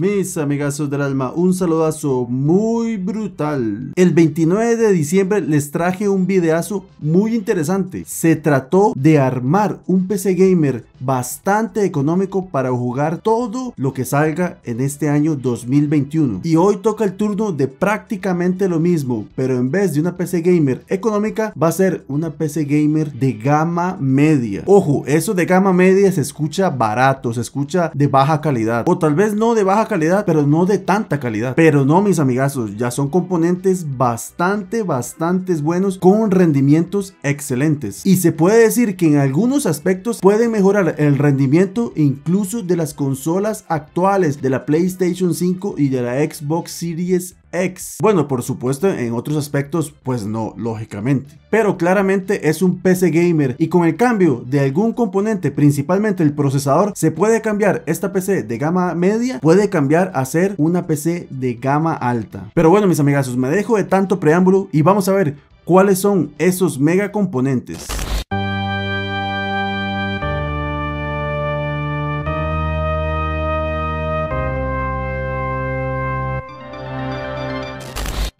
Mis amigazos del alma, un saludazo muy brutal. El 29 de diciembre les traje un videazo muy interesante. Se trató de armar un PC gamer bastante económico para jugar todo lo que salga en este año 2021. Y hoy toca el turno de prácticamente lo mismo, pero en vez de una PC gamer económica, va a ser una PC gamer de gama media. Ojo, eso de gama media se escucha barato, se escucha de baja calidad, o tal vez no de baja calidad, pero no de tanta calidad. Pero no, mis amigazos, ya son componentes bastante, bastantes buenos con rendimientos excelentes. Y se puede decir que en algunos aspectos pueden mejorar el rendimiento incluso de las consolas actuales de la PlayStation 5 y de la Xbox Series bueno, por supuesto, en otros aspectos, pues no, lógicamente. Pero claramente es un PC gamer y con el cambio de algún componente, principalmente el procesador, se puede cambiar esta PC de gama media, puede cambiar a ser una PC de gama alta. Pero bueno, mis amigazos, me dejo de tanto preámbulo y vamos a ver cuáles son esos mega componentes.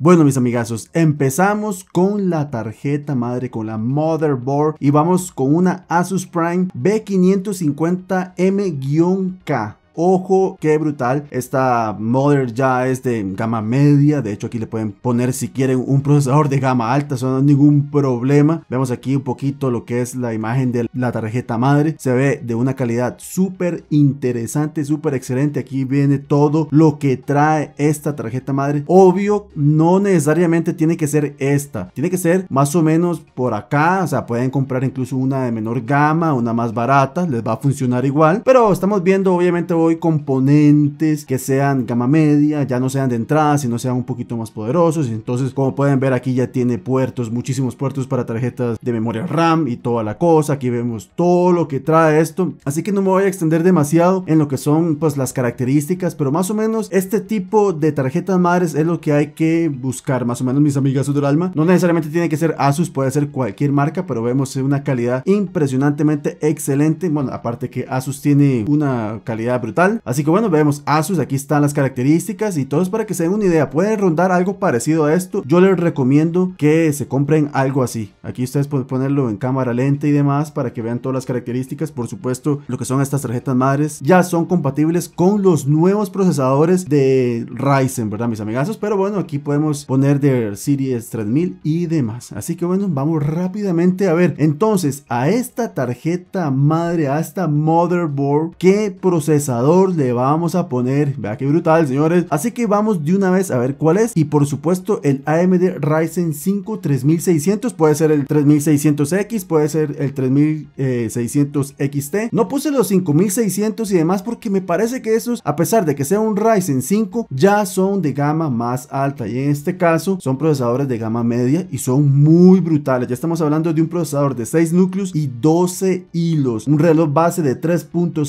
Bueno, mis amigazos, empezamos con la tarjeta madre, con la motherboard y vamos con una Asus Prime B550M-K. Ojo, qué brutal. Esta Mother ya es de gama media. De hecho, aquí le pueden poner si quieren un procesador de gama alta. Eso no es ningún problema. Vemos aquí un poquito lo que es la imagen de la tarjeta madre. Se ve de una calidad súper interesante, súper excelente. Aquí viene todo lo que trae esta tarjeta madre. Obvio, no necesariamente tiene que ser esta. Tiene que ser más o menos por acá. O sea, pueden comprar incluso una de menor gama, una más barata. Les va a funcionar igual. Pero estamos viendo, obviamente, componentes que sean gama media, ya no sean de entrada, sino sean un poquito más poderosos. Entonces, como pueden ver, aquí ya tiene puertos, muchísimos puertos para tarjetas de memoria RAM y toda la cosa. Aquí vemos todo lo que trae esto. Así que no me voy a extender demasiado en lo que son pues las características, pero más o menos este tipo de tarjetas madres es lo que hay que buscar, más o menos mis amigas del alma. No necesariamente tiene que ser Asus, puede ser cualquier marca, pero vemos una calidad impresionantemente excelente. Bueno, aparte que Asus tiene una calidad brutal Así que bueno, vemos Asus, aquí están las características y todo es para que se den una idea. Pueden rondar algo parecido a esto. Yo les recomiendo que se compren algo así. Aquí ustedes pueden ponerlo en cámara lenta y demás para que vean todas las características. Por supuesto, lo que son estas tarjetas madres ya son compatibles con los nuevos procesadores de Ryzen, ¿verdad, mis amigazos? Pero bueno, aquí podemos poner de Series 3000 y demás. Así que bueno, vamos rápidamente a ver. Entonces, a esta tarjeta madre, a esta motherboard, ¿qué procesador? le vamos a poner, vea qué brutal señores, así que vamos de una vez a ver cuál es y por supuesto el AMD Ryzen 5 3600 puede ser el 3600X, puede ser el 3600XT, no puse los 5600 y demás porque me parece que esos a pesar de que sea un Ryzen 5 ya son de gama más alta y en este caso son procesadores de gama media y son muy brutales, ya estamos hablando de un procesador de 6 núcleos y 12 hilos, un reloj base de 3.6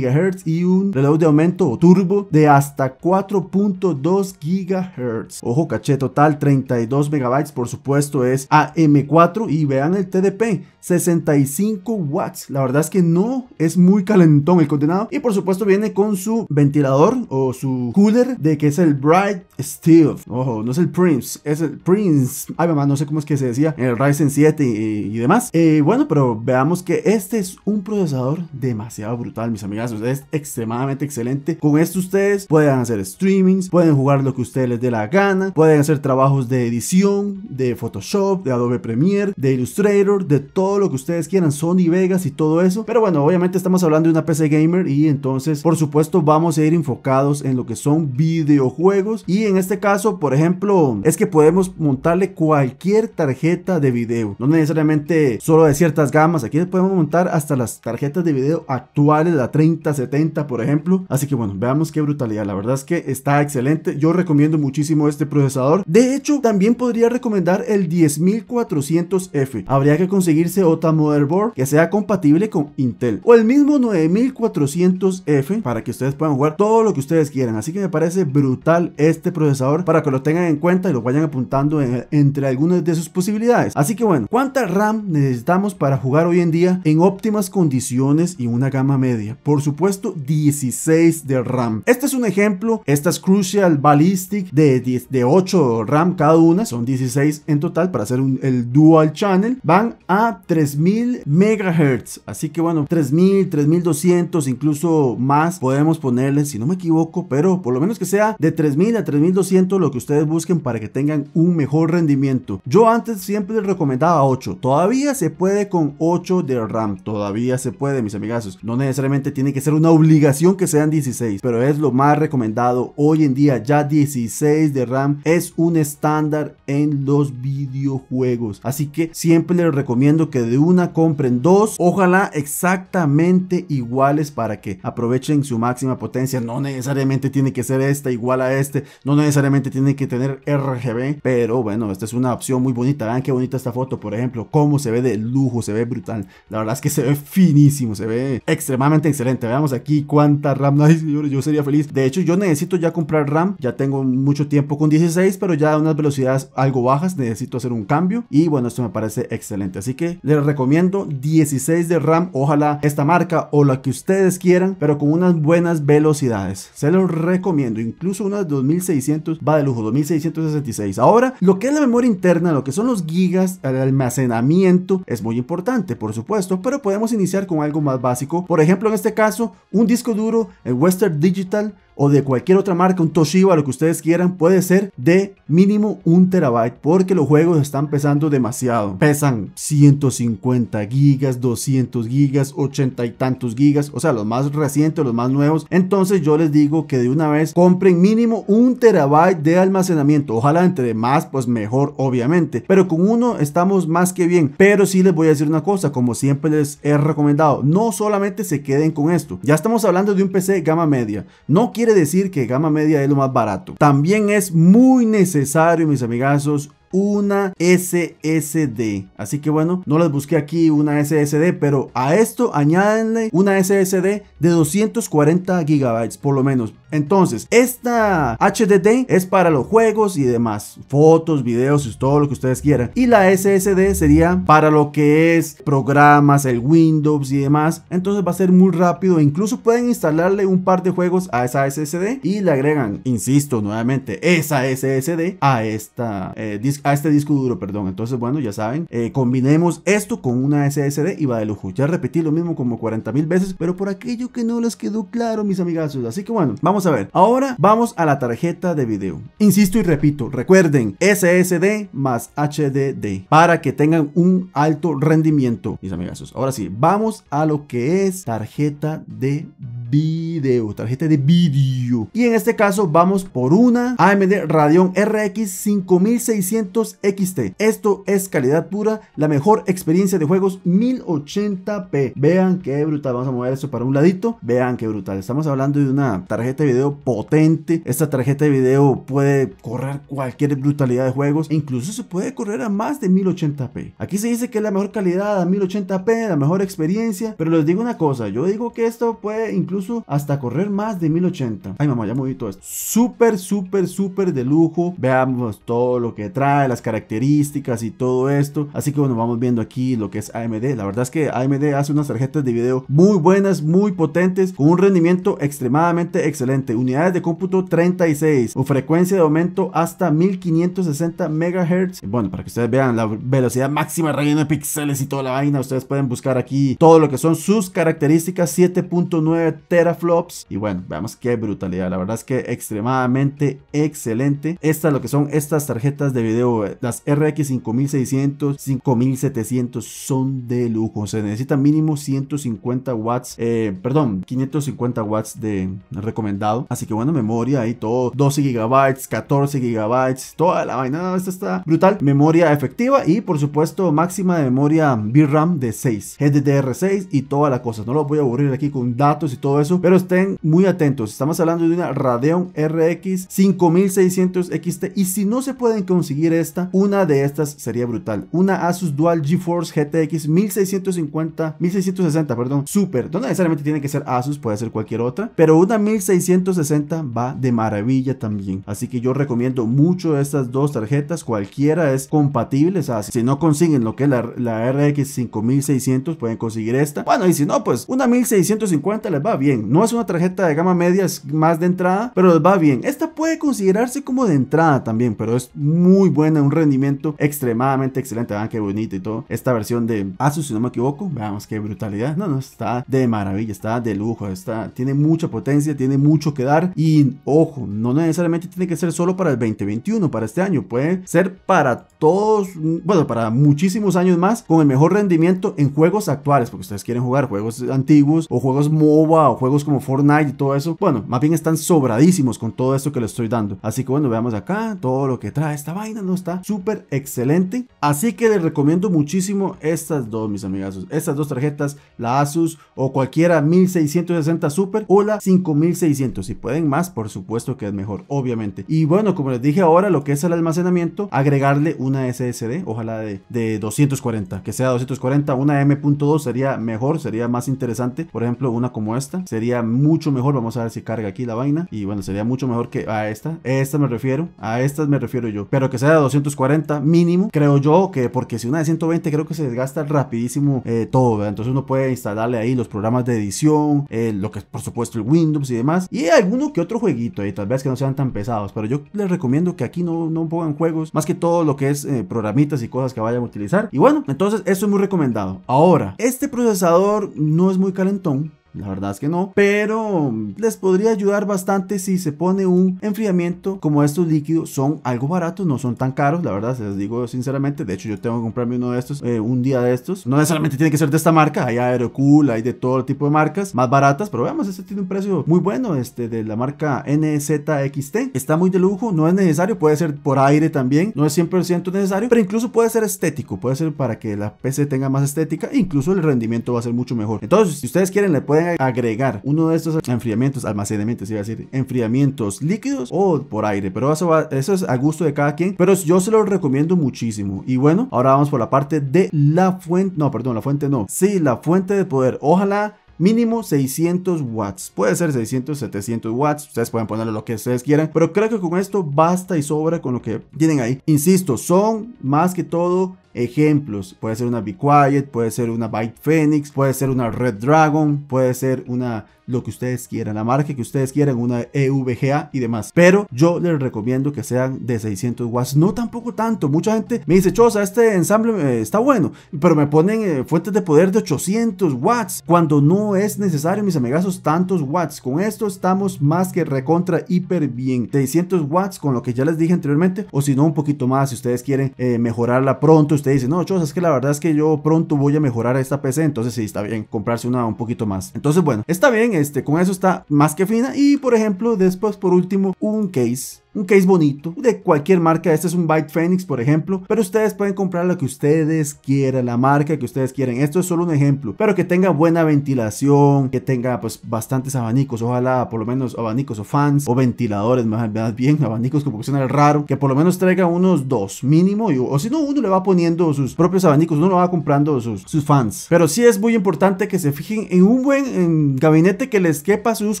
GHz y un reloj de aumento o turbo de hasta 4.2 GHz. Ojo, caché total 32 MB, por supuesto, es AM4 y vean el TDP, 65 watts. La verdad es que no es muy calentón el condenado y por supuesto viene con su ventilador o su cooler de que es el Bright Steel. Ojo, no es el Prince, es el Prince. Ay, mamá, no sé cómo es que se decía en el Ryzen 7 y, demás. Eh, bueno, pero veamos que este es un procesador demasiado brutal, mis amigas. es extremadamente excelente. Con esto ustedes pueden hacer streamings, pueden jugar lo que ustedes les dé la gana, pueden hacer trabajos de edición, de Photoshop, de Adobe Premiere, de Illustrator, de todo lo que ustedes quieran, Sony Vegas y todo eso. Pero bueno, obviamente estamos hablando de una PC gamer y entonces, por supuesto, vamos a ir enfocados en lo que son videojuegos y en este caso, por ejemplo, es que podemos montarle cualquier tarjeta de video, no necesariamente solo de ciertas gamas, aquí podemos montar hasta las tarjetas de video actuales, la 70, por ejemplo ejemplo. Así que bueno, veamos qué brutalidad. La verdad es que está excelente. Yo recomiendo muchísimo este procesador. De hecho, también podría recomendar el 10400F. Habría que conseguirse otra motherboard que sea compatible con Intel. O el mismo 9400F para que ustedes puedan jugar todo lo que ustedes quieran. Así que me parece brutal este procesador para que lo tengan en cuenta y lo vayan apuntando entre algunas de sus posibilidades. Así que bueno, ¿cuánta RAM necesitamos para jugar hoy en día en óptimas condiciones y una gama media? Por supuesto, 10 16 de RAM. Este es un ejemplo, estas Crucial Ballistic de, de 8 RAM cada una, son 16 en total para hacer el dual channel, van a 3000 MHz, así que bueno, 3000, 3200, incluso más podemos ponerle, si no me equivoco, pero por lo menos que sea de 3000 a 3200 lo que ustedes busquen para que tengan un mejor rendimiento. Yo antes siempre les recomendaba 8, todavía se puede con 8 de RAM, todavía se puede mis amigazos, no necesariamente tiene que ser una obligación que sean 16, pero es lo más recomendado hoy en día. Ya 16 de RAM es un estándar en los videojuegos. Así que siempre les recomiendo que de una compren dos, ojalá exactamente iguales para que aprovechen su máxima potencia. No necesariamente tiene que ser esta igual a este, no necesariamente tiene que tener RGB, pero bueno, esta es una opción muy bonita. Vean qué bonita esta foto, por ejemplo, cómo se ve de lujo, se ve brutal. La verdad es que se ve finísimo, se ve extremadamente excelente. Veamos aquí cuando RAM yo, yo sería feliz. De hecho, yo necesito ya comprar RAM. Ya tengo mucho tiempo con 16, pero ya a unas velocidades algo bajas necesito hacer un cambio. Y bueno, esto me parece excelente. Así que les recomiendo 16 de RAM. Ojalá esta marca o la que ustedes quieran, pero con unas buenas velocidades. Se los recomiendo. Incluso unas 2600 va de lujo, 2666. Ahora, lo que es la memoria interna, lo que son los gigas, el almacenamiento es muy importante, por supuesto, pero podemos iniciar con algo más básico. Por ejemplo, en este caso, un disco duro Western Digital o de cualquier otra marca, un Toshiba, lo que ustedes quieran, puede ser de mínimo un terabyte, porque los juegos están pesando demasiado. Pesan 150 gigas, 200 gigas, 80 y tantos gigas, o sea, los más recientes, los más nuevos. Entonces yo les digo que de una vez compren mínimo un terabyte de almacenamiento. Ojalá entre más, pues mejor, obviamente. Pero con uno estamos más que bien. Pero sí les voy a decir una cosa, como siempre les he recomendado, no solamente se queden con esto. Ya estamos hablando de un PC gama media. No quiere decir que gama media es lo más barato. También es muy necesario, mis amigazos, una SSD. Así que bueno, no les busqué aquí una SSD, pero a esto añádenle una SSD de 240 gigabytes por lo menos entonces, esta HDD es para los juegos y demás, fotos, videos, todo lo que ustedes quieran. Y la SSD sería para lo que es programas, el Windows y demás. Entonces va a ser muy rápido. Incluso pueden instalarle un par de juegos a esa SSD y le agregan, insisto nuevamente, esa SSD a, esta, eh, a este disco duro, perdón. Entonces, bueno, ya saben, eh, combinemos esto con una SSD y va de lujo. Ya repetí lo mismo como 40 mil veces, pero por aquello que no les quedó claro, mis amigazos. Así que bueno, vamos a ver. Ahora vamos a la tarjeta de video. Insisto y repito, recuerden SSD más HDD para que tengan un alto rendimiento, mis amigazos. Ahora sí, vamos a lo que es tarjeta de video, tarjeta de video, Y en este caso vamos por una AMD Radeon RX 5600 XT. Esto es calidad pura, la mejor experiencia de juegos 1080p. Vean qué brutal, vamos a mover esto para un ladito. Vean qué brutal. Estamos hablando de una tarjeta de video potente. Esta tarjeta de video puede correr cualquier brutalidad de juegos incluso se puede correr a más de 1080p. Aquí se dice que es la mejor calidad a 1080p, la mejor experiencia, pero les digo una cosa, yo digo que esto puede incluso hasta correr más de 1080. Ay mamá, ya moví todo esto. Súper, súper, súper de lujo. Veamos todo lo que trae, las características y todo esto. Así que bueno, vamos viendo aquí lo que es AMD. La verdad es que AMD hace unas tarjetas de video muy buenas, muy potentes, con un rendimiento extremadamente excelente unidades de cómputo 36 o frecuencia de aumento hasta 1560 MHz. Eh, bueno, para que ustedes vean la velocidad máxima, relleno de píxeles y toda la vaina, ustedes pueden buscar aquí todo lo que son sus características 7.9 teraflops. Y bueno, veamos qué brutalidad, la verdad es que extremadamente excelente. Estas lo que son estas tarjetas de video, eh, las RX 5600, 5700 son de lujo, se necesita mínimo 150 watts, eh, perdón, 550 watts de recomendación Así que bueno memoria y todo. 12 GB, 14 GB, toda la vaina. Esta está brutal. Memoria efectiva y por supuesto máxima de memoria VRAM de 6. GDDR6 y toda la cosa. No lo voy a aburrir aquí con datos y todo eso. Pero estén muy atentos. Estamos hablando de una Radeon RX 5600 XT. Y si no se pueden conseguir esta, una de estas sería brutal. Una Asus Dual GeForce GTX 1650, 1660, perdón, Super. No necesariamente tiene que ser Asus, puede ser cualquier otra. Pero una 1600 160 va de maravilla también. Así que yo recomiendo mucho estas dos tarjetas, cualquiera es compatible, o si no consiguen lo que es la, RX 5600 pueden conseguir esta. Bueno, y si no, pues una 1650 les va bien. No es una tarjeta de gama media, es más de entrada, pero les va bien. Esta puede considerarse como de entrada también, pero es muy buena, un rendimiento extremadamente excelente. Vean qué bonito y todo. Esta versión de Asus, si no me equivoco, veamos qué brutalidad. No, no, está de maravilla, está de lujo, está, tiene mucha potencia, tiene mucho Quedar que y ojo, no necesariamente tiene que ser solo para el 2021, para este año, puede ser para todos, bueno, para muchísimos años más con el mejor rendimiento en juegos actuales, porque ustedes quieren jugar juegos antiguos o juegos MOBA o juegos como Fortnite y todo eso, bueno, más bien están sobradísimos con todo esto que les estoy dando. Así que bueno, veamos acá todo lo que trae esta vaina, no está súper excelente. Así que les recomiendo muchísimo estas dos, mis amigazos, estas dos tarjetas, la Asus o cualquiera 1660 Super o la 5600 si pueden más, por supuesto que es mejor, obviamente. Y bueno, como les dije ahora, lo que es el almacenamiento, agregarle una SSD, ojalá de, 240, que sea 240, una M.2 sería mejor, sería más interesante. Por ejemplo, una como esta, sería mucho mejor. Vamos a ver si carga aquí la vaina. Y bueno, sería mucho mejor que a esta. A esta me refiero, a estas me refiero yo. Pero que sea de 240 mínimo, creo yo que porque si una de 120 creo que se desgasta rapidísimo eh, todo, Entonces uno puede instalarle ahí los programas de edición, eh, lo que es por supuesto el Windows y demás hay alguno que otro jueguito, y eh, tal vez que no sean tan pesados, pero yo les recomiendo que aquí no, pongan juegos, más que todo lo que es eh, programitas y cosas que vayan a utilizar. Y bueno, entonces eso es muy recomendado. Ahora, este procesador no es muy calentón, la verdad es que no, pero les podría ayudar bastante si se pone un enfriamiento como estos líquidos son algo baratos, no son tan caros, la verdad se les digo sinceramente, de hecho yo tengo que comprarme uno de estos, eh, un día de estos, no necesariamente tiene que ser de esta marca, hay Aerocool, hay de todo tipo de marcas más baratas, pero veamos, este tiene un precio muy bueno, este de la marca NZXT, está muy de lujo, no es necesario, puede ser por aire también, no es 100% necesario, pero incluso puede ser estético, puede ser para que la PC tenga más estética, incluso el rendimiento va a ser mucho mejor. Entonces, si ustedes quieren le pueden agregar uno de estos enfriamientos, almacenamientos, iba a decir, enfriamientos líquidos o por aire. Pero eso, es a gusto de cada quien. Pero yo se lo recomiendo muchísimo. Y bueno, ahora vamos por la parte de la fuente. No, perdón, la fuente no. Si, la fuente de poder. Ojalá mínimo 600 watts. Puede ser 600, 700 watts. Ustedes pueden ponerle lo que ustedes quieran. Pero creo que con esto basta y sobra con lo que tienen ahí. Insisto, son más que todo Ejemplos, puede ser una Be Quiet, puede ser una Byte Phoenix, puede ser una Red Dragon, puede ser una lo que ustedes quieran, la marca que ustedes quieran, una EVGA y demás. Pero yo les recomiendo que sean de 600 watts, no tampoco tanto. Mucha gente me dice, Chosa, este ensamble eh, está bueno, pero me ponen eh, fuentes de poder de 800 watts, cuando no es necesario, mis amigazos, tantos watts. Con esto estamos más que recontra hiper bien. 600 watts con lo que ya les dije anteriormente, o si no, un poquito más si ustedes quieren eh, mejorarla pronto usted dice, no, Chos, es que la verdad es que yo pronto voy a mejorar esta PC, entonces sí, está bien comprarse una un poquito más. Entonces, bueno, está bien, este, con eso está más que fina. Y por ejemplo, después, por último, un case un case bonito de cualquier marca. Este es un Byte Phoenix, por ejemplo, pero ustedes pueden comprar lo que ustedes quieran, la marca que ustedes quieren... Esto es solo un ejemplo, pero que tenga buena ventilación, que tenga pues bastantes abanicos, ojalá por lo menos abanicos o fans o ventiladores, más bien abanicos como que raro, que por lo menos traiga unos dos mínimo, o si no, uno le va poniendo sus propios abanicos, uno lo va comprando sus, fans. Pero sí es muy importante que se fijen en un buen gabinete que les quepa sus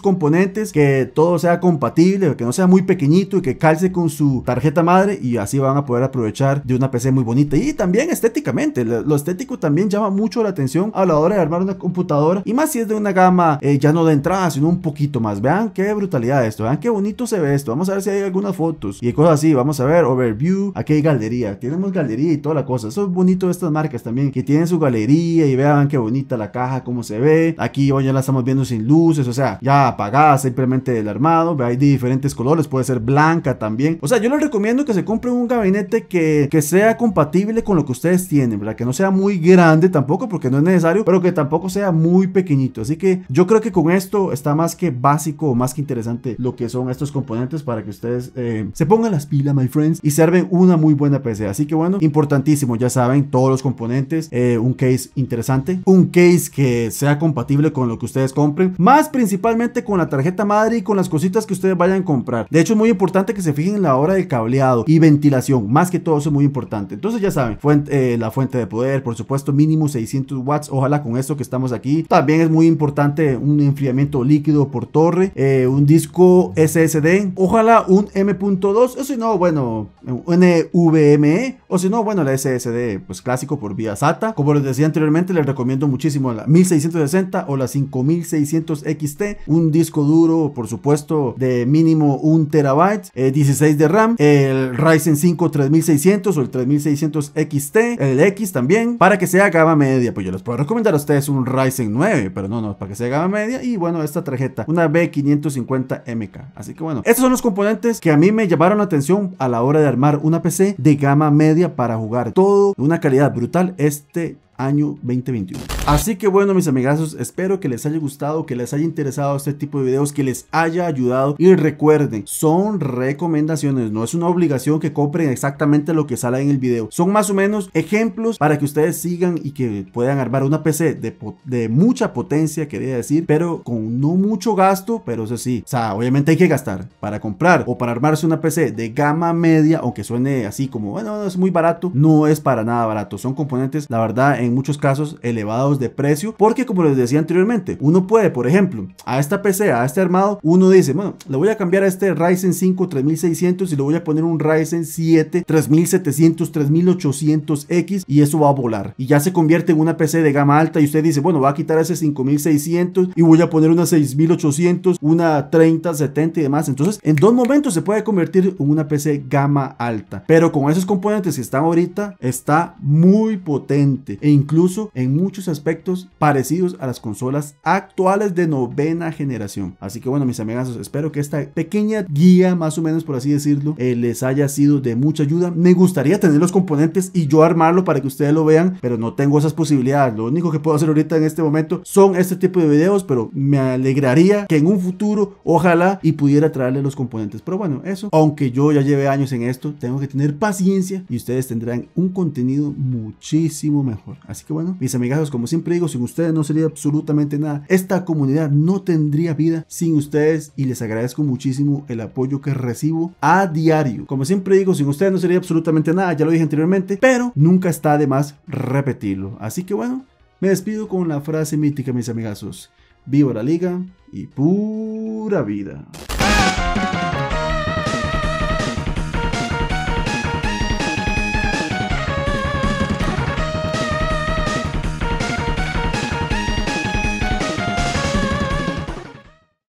componentes, que todo sea compatible, que no sea muy pequeñito que calce con su tarjeta madre y así van a poder aprovechar de una PC muy bonita. Y también estéticamente, lo estético también llama mucho la atención a la hora de armar una computadora y más si es de una gama eh, ya no de entrada, sino un poquito más. Vean qué brutalidad esto, vean qué bonito se ve esto. Vamos a ver si hay algunas fotos y cosas así. Vamos a ver, overview, aquí hay galería, tenemos galería y toda la cosa. son es bonito estas marcas también, que tienen su galería y vean qué bonita la caja, cómo se ve. Aquí hoy ya la estamos viendo sin luces, o sea, ya apagada simplemente del armado. Hay diferentes colores, puede ser blanco también. O sea, yo les recomiendo que se compren un gabinete que, sea compatible con lo que ustedes tienen, Que no sea muy grande tampoco, porque no es necesario, pero que tampoco sea muy pequeñito. Así que yo creo que con esto está más que básico o más que interesante lo que son estos componentes para que ustedes eh, se pongan las pilas, my friends, y serven una muy buena PC. Así que bueno, importantísimo, ya saben, todos los componentes, eh, un case interesante, un case que sea compatible con lo que ustedes compren, más principalmente con la tarjeta madre y con las cositas que ustedes vayan a comprar. De hecho, es muy importante que se fijen en la hora de cableado y ventilación, más que todo eso es muy importante. Entonces ya saben, eh, la fuente de poder, por supuesto, mínimo 600 watts, ojalá con esto que estamos aquí. También es muy importante un enfriamiento líquido por torre, eh, un disco SSD, ojalá un M.2, o si no, bueno, un NVMe, o si no, bueno, la SSD, pues clásico por vía SATA. Como les decía anteriormente, les recomiendo muchísimo la 1660 o la 5600 XT, un disco duro, por supuesto, de mínimo un terabyte 16 eh, de RAM, el Ryzen 5 3600 o el 3600 XT, el X también, para que sea gama media. Pues yo les puedo recomendar a ustedes un Ryzen 9, pero no, no, para que sea gama media. Y bueno, esta tarjeta, una B550MK. Así que bueno, estos son los componentes que a mí me llamaron la atención a la hora de armar una PC de gama media para jugar todo de una calidad brutal este año 2021. Así que bueno mis amigazos, espero que les haya gustado, que les haya interesado este tipo de videos, que les haya ayudado y recuerden, son recomendaciones, no es una obligación que compren exactamente lo que sale en el video. Son más o menos ejemplos para que ustedes sigan y que puedan armar una PC de, mucha potencia, quería decir, pero con no mucho gasto, pero eso sí, o sea, obviamente hay que gastar para comprar o para armarse una PC de gama media, aunque suene así como, bueno, es muy barato, no es para nada barato, son componentes, la verdad, en muchos casos elevados de precio, porque como les decía anteriormente, uno puede, por ejemplo, a esta PC, a este armado, uno dice, bueno, le voy a cambiar a este Ryzen 5 3600 y le voy a poner un Ryzen 7 3700, 3800X y eso va a volar. Y ya se convierte en una PC de gama alta y usted dice, bueno, va a quitar ese 5600 y voy a poner una 6800, una 30 70 y demás. Entonces, en dos momentos se puede convertir en una PC gama alta. Pero con esos componentes que están ahorita, está muy potente. E incluso en muchos aspectos parecidos a las consolas actuales de novena generación. Así que bueno, mis amigazos, espero que esta pequeña guía, más o menos por así decirlo, eh, les haya sido de mucha ayuda. Me gustaría tener los componentes y yo armarlo para que ustedes lo vean, pero no tengo esas posibilidades. Lo único que puedo hacer ahorita en este momento son este tipo de videos, pero me alegraría que en un futuro, ojalá, y pudiera traerle los componentes. Pero bueno, eso, aunque yo ya lleve años en esto, tengo que tener paciencia y ustedes tendrán un contenido muchísimo mejor. Así que bueno, mis amigazos, como siempre digo, sin ustedes no sería absolutamente nada. Esta comunidad no tendría vida sin ustedes y les agradezco muchísimo el apoyo que recibo a diario. Como siempre digo, sin ustedes no sería absolutamente nada, ya lo dije anteriormente, pero nunca está de más repetirlo. Así que bueno, me despido con la frase mítica, mis amigazos. Viva la liga y pura vida.